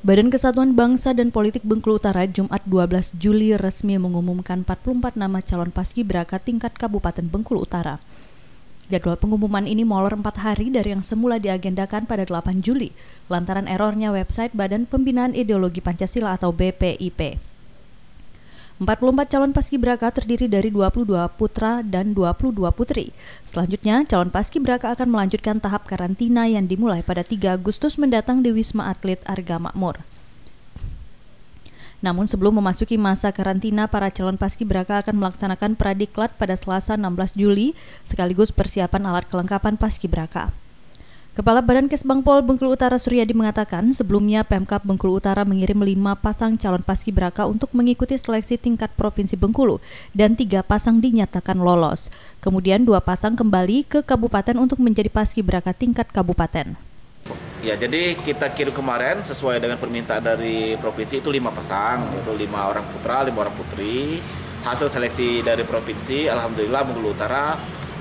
Badan Kesatuan Bangsa dan Politik Bengkulu Utara Jumat 12 Juli resmi mengumumkan 44 nama calon paskibraka tingkat Kabupaten Bengkulu Utara. Jadwal pengumuman ini molor 4 hari dari yang semula diagendakan pada 8 Juli, lantaran errornya website Badan Pembinaan Ideologi Pancasila atau BPIP. 44 calon paskibraka terdiri dari 22 putra dan 22 putri. Selanjutnya, calon paskibraka akan melanjutkan tahap karantina yang dimulai pada 3 Agustus mendatang di Wisma Atlet Arga Makmur. Namun sebelum memasuki masa karantina, para calon paskibraka akan melaksanakan pradiklat pada Selasa 16 Juli, sekaligus persiapan alat kelengkapan paskibraka. Kepala Badan Kesbangpol Bengkulu Utara Suryadi mengatakan sebelumnya Pemkap Bengkulu Utara mengirim lima pasang calon paski beraka untuk mengikuti seleksi tingkat Provinsi Bengkulu dan tiga pasang dinyatakan lolos. Kemudian dua pasang kembali ke kabupaten untuk menjadi paski beraka tingkat kabupaten. Ya, jadi kita kirim kemarin sesuai dengan permintaan dari provinsi itu lima pasang, yaitu lima orang putra, lima orang putri. Hasil seleksi dari provinsi, Alhamdulillah Bengkulu Utara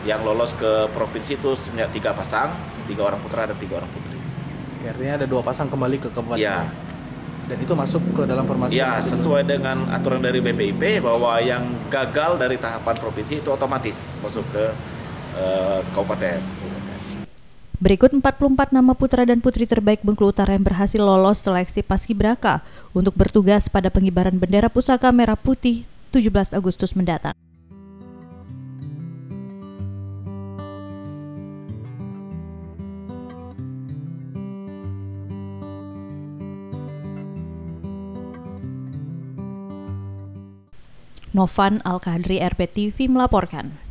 yang lolos ke provinsi itu sebenarnya tiga pasang tiga orang putra dan tiga orang putri Oke, artinya ada dua pasang kembali ke kabupaten ya. dan itu masuk ke dalam formasi ya sesuai dengan aturan dari BPIP bahwa yang gagal dari tahapan provinsi itu otomatis masuk ke uh, kabupaten Berikut 44 nama putra dan putri terbaik Bengkulu Utara yang berhasil lolos seleksi Paskibraka untuk bertugas pada pengibaran bendera pusaka merah putih 17 Agustus mendatang. Novan al khadri RPTV melaporkan.